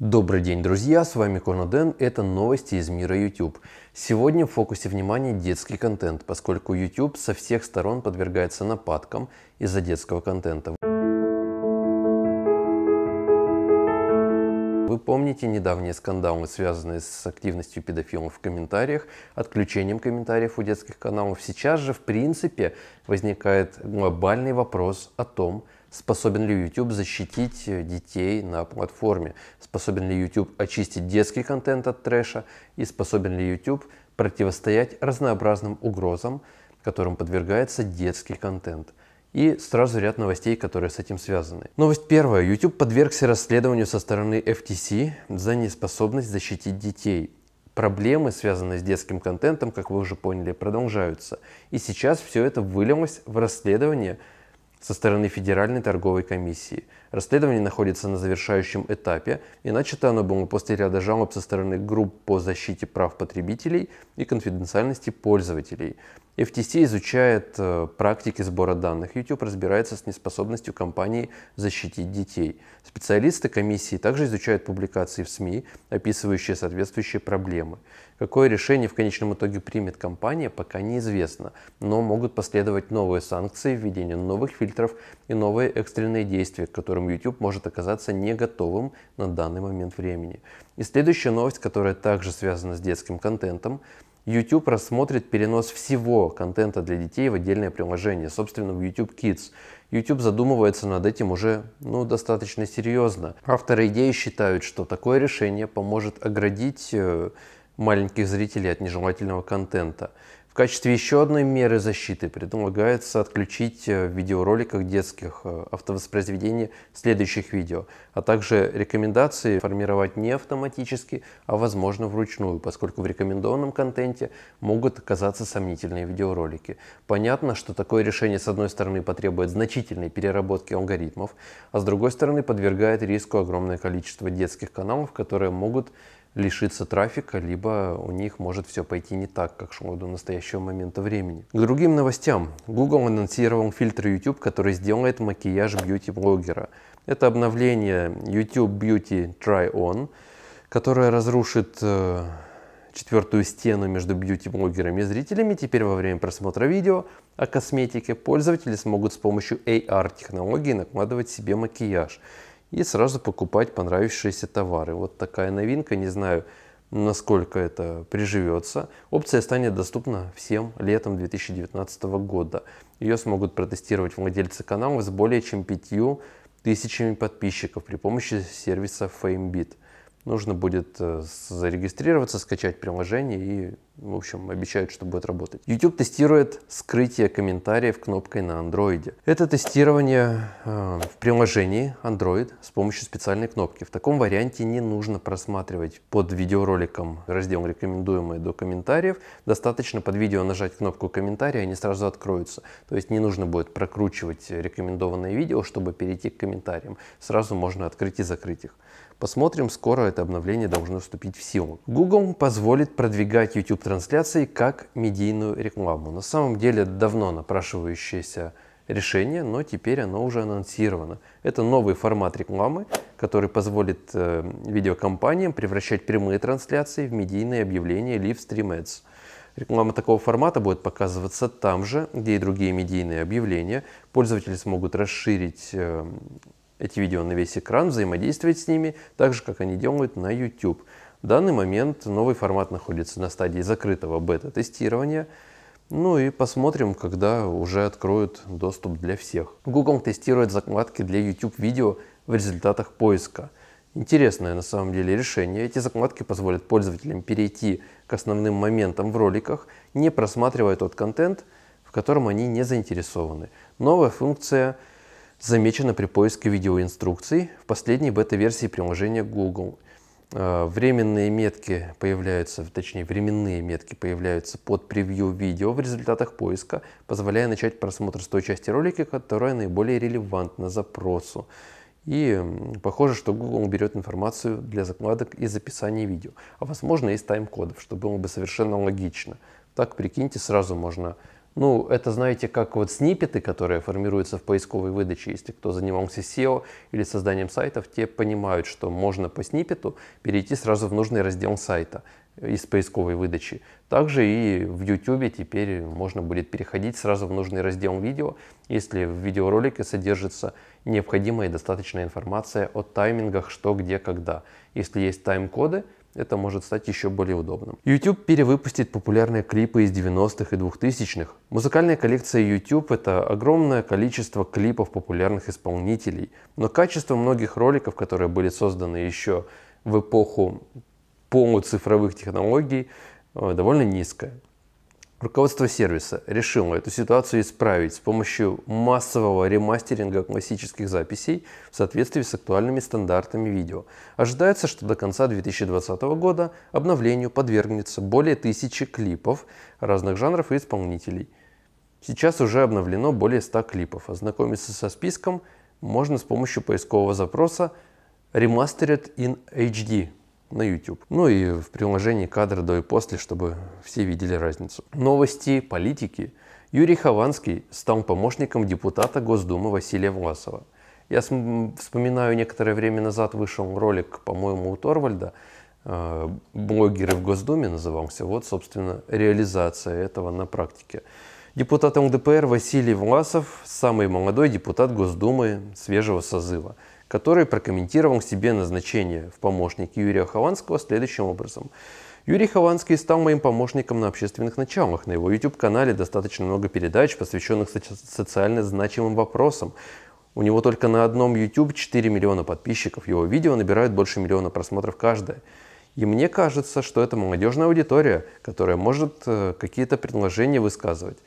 Добрый день, друзья! С вами Коноден. Это новости из мира YouTube. Сегодня в фокусе внимания детский контент, поскольку YouTube со всех сторон подвергается нападкам из-за детского контента. Вы помните недавние скандалы, связанные с активностью педофилов в комментариях, отключением комментариев у детских каналов? Сейчас же, в принципе, возникает глобальный вопрос о том, Способен ли YouTube защитить э, детей на платформе? Способен ли YouTube очистить детский контент от трэша? И способен ли YouTube противостоять разнообразным угрозам, которым подвергается детский контент? И сразу ряд новостей, которые с этим связаны. Новость первая. YouTube подвергся расследованию со стороны FTC за неспособность защитить детей. Проблемы, связанные с детским контентом, как вы уже поняли, продолжаются. И сейчас все это вылилось в расследование – со стороны Федеральной торговой комиссии. Расследование находится на завершающем этапе и начато оно было после ряда жалоб со стороны групп по защите прав потребителей и конфиденциальности пользователей. FTC изучает э, практики сбора данных. YouTube разбирается с неспособностью компании защитить детей. Специалисты комиссии также изучают публикации в СМИ, описывающие соответствующие проблемы. Какое решение в конечном итоге примет компания, пока неизвестно, но могут последовать новые санкции, введение новых фильтров и новые экстренные действия, к которым YouTube может оказаться не готовым на данный момент времени. И следующая новость, которая также связана с детским контентом, YouTube рассмотрит перенос всего контента для детей в отдельное приложение, собственно, в YouTube Kids. YouTube задумывается над этим уже ну, достаточно серьезно. Авторы идеи считают, что такое решение поможет оградить э, маленьких зрителей от нежелательного контента. В качестве еще одной меры защиты предлагается отключить э, в видеороликах детских э, автовоспроизведение следующих видео, а также рекомендации формировать не автоматически, а возможно вручную, поскольку в рекомендованном контенте могут оказаться сомнительные видеоролики. Понятно, что такое решение с одной стороны потребует значительной переработки алгоритмов, а с другой стороны подвергает риску огромное количество детских каналов, которые могут лишиться трафика, либо у них может все пойти не так, как шло до настоящего момента времени. К другим новостям. Google анонсировал фильтр YouTube, который сделает макияж бьюти-блогера. Это обновление YouTube Beauty Try On, которое разрушит э, четвертую стену между бьюти-блогерами и зрителями. Теперь во время просмотра видео о косметике пользователи смогут с помощью AR-технологии накладывать себе макияж – и сразу покупать понравившиеся товары. Вот такая новинка, не знаю, насколько это приживется. Опция станет доступна всем летом 2019 года. Ее смогут протестировать владельцы каналов с более чем 5 тысячами подписчиков при помощи сервиса FameBit. Нужно будет э, зарегистрироваться, скачать приложение и в общем, обещают, что будет работать. YouTube тестирует скрытие комментариев кнопкой на Android. Это тестирование э, в приложении Android с помощью специальной кнопки. В таком варианте не нужно просматривать под видеороликом раздел «Рекомендуемые до комментариев». Достаточно под видео нажать кнопку «Комментарии», они сразу откроются. То есть не нужно будет прокручивать рекомендованные видео, чтобы перейти к комментариям. Сразу можно открыть и закрыть их. Посмотрим, скоро это обновление должно вступить в силу. Google позволит продвигать YouTube трансляций как медийную рекламу. На самом деле давно напрашивающееся решение, но теперь оно уже анонсировано. Это новый формат рекламы, который позволит э, видеокомпаниям превращать прямые трансляции в медийные объявления Live Stream Ads. Реклама такого формата будет показываться там же, где и другие медийные объявления. Пользователи смогут расширить э, эти видео на весь экран, взаимодействовать с ними, так же, как они делают на YouTube. В данный момент новый формат находится на стадии закрытого бета-тестирования. Ну и посмотрим, когда уже откроют доступ для всех. Google тестирует закладки для YouTube видео в результатах поиска. Интересное на самом деле решение. Эти закладки позволят пользователям перейти к основным моментам в роликах, не просматривая тот контент, в котором они не заинтересованы. Новая функция замечена при поиске видеоинструкций в последней бета-версии приложения Google – Э, временные метки появляются, точнее временные метки появляются под превью видео в результатах поиска, позволяя начать просмотр с той части ролика, которая наиболее релевантна запросу. И похоже, что Google берет информацию для закладок из описания видео, а возможно из тайм-кодов, что было бы совершенно логично. Так, прикиньте, сразу можно ну, это, знаете, как вот снипеты, которые формируются в поисковой выдаче. Если кто занимался SEO или созданием сайтов, те понимают, что можно по снипету перейти сразу в нужный раздел сайта э, из поисковой выдачи. Также и в YouTube теперь можно будет переходить сразу в нужный раздел видео, если в видеоролике содержится необходимая и достаточная информация о таймингах, что, где, когда. Если есть тайм-коды – это может стать еще более удобным. YouTube перевыпустит популярные клипы из 90-х и 2000-х. Музыкальная коллекция YouTube – это огромное количество клипов популярных исполнителей, но качество многих роликов, которые были созданы еще в эпоху полу цифровых технологий, э, довольно низкое. Руководство сервиса решило эту ситуацию исправить с помощью массового ремастеринга классических записей в соответствии с актуальными стандартами видео. Ожидается, что до конца 2020 года обновлению подвергнется более тысячи клипов разных жанров и исполнителей. Сейчас уже обновлено более 100 клипов. Ознакомиться со списком можно с помощью поискового запроса «Remastered in HD» на YouTube. Ну и в приложении кадры до и после, чтобы все видели разницу. Новости политики. Юрий Хованский стал помощником депутата Госдумы Василия Власова. Я вспоминаю, некоторое время назад вышел ролик, по-моему, у Торвальда, э, блогеры в Госдуме назывался. Вот, собственно, реализация этого на практике. Депутат ЛДПР Василий Власов – самый молодой депутат Госдумы свежего созыва – который прокомментировал себе назначение в помощник Юрия Хованского следующим образом. Юрий Хованский стал моим помощником на общественных началах. На его YouTube-канале достаточно много передач, посвященных со- социально значимым вопросам. У него только на одном YouTube 4 миллиона подписчиков. Его видео набирают больше миллиона просмотров каждое. И мне кажется, что это молодежная аудитория, которая может э, какие-то предложения высказывать.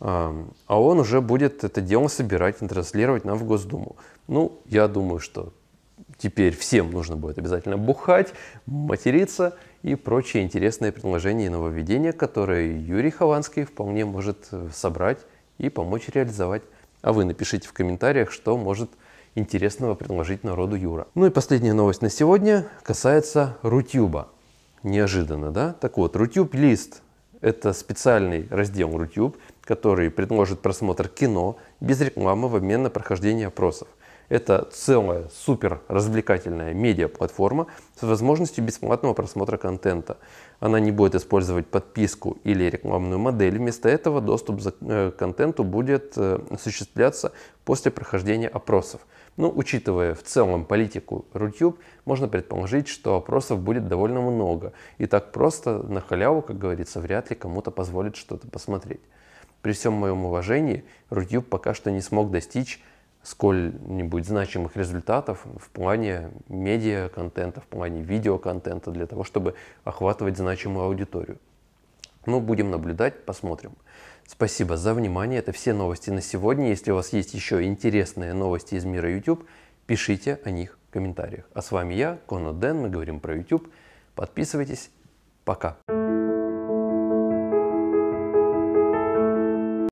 А он уже будет это дело собирать и транслировать нам в Госдуму. Ну, я думаю, что теперь всем нужно будет обязательно бухать, материться и прочие интересные предложения и нововведения, которые Юрий Хованский вполне может э, собрать и помочь реализовать. А вы напишите в комментариях, что может интересного предложить народу Юра. Ну и последняя новость на сегодня касается Рутюба. Неожиданно, да? Так вот, Рутюб лист это специальный раздел YouTube, который предложит просмотр кино без рекламы в обмен на прохождение опросов. Это целая супер развлекательная медиа-платформа с возможностью бесплатного просмотра контента. Она не будет использовать подписку или рекламную модель. Вместо этого доступ э, к контенту будет э, осуществляться после прохождения опросов. Но ну, учитывая в целом политику YouTube, можно предположить, что опросов будет довольно много. И так просто на халяву, как говорится, вряд ли кому-то позволит что-то посмотреть. При всем моем уважении, YouTube пока что не смог достичь сколь-нибудь значимых результатов в плане медиа-контента, в плане видеоконтента, для того, чтобы охватывать значимую аудиторию. Ну, будем наблюдать, посмотрим. Спасибо за внимание. Это все новости на сегодня. Если у вас есть еще интересные новости из мира YouTube, пишите о них в комментариях. А с вами я, Конор Дэн. Мы говорим про YouTube. Подписывайтесь. Пока.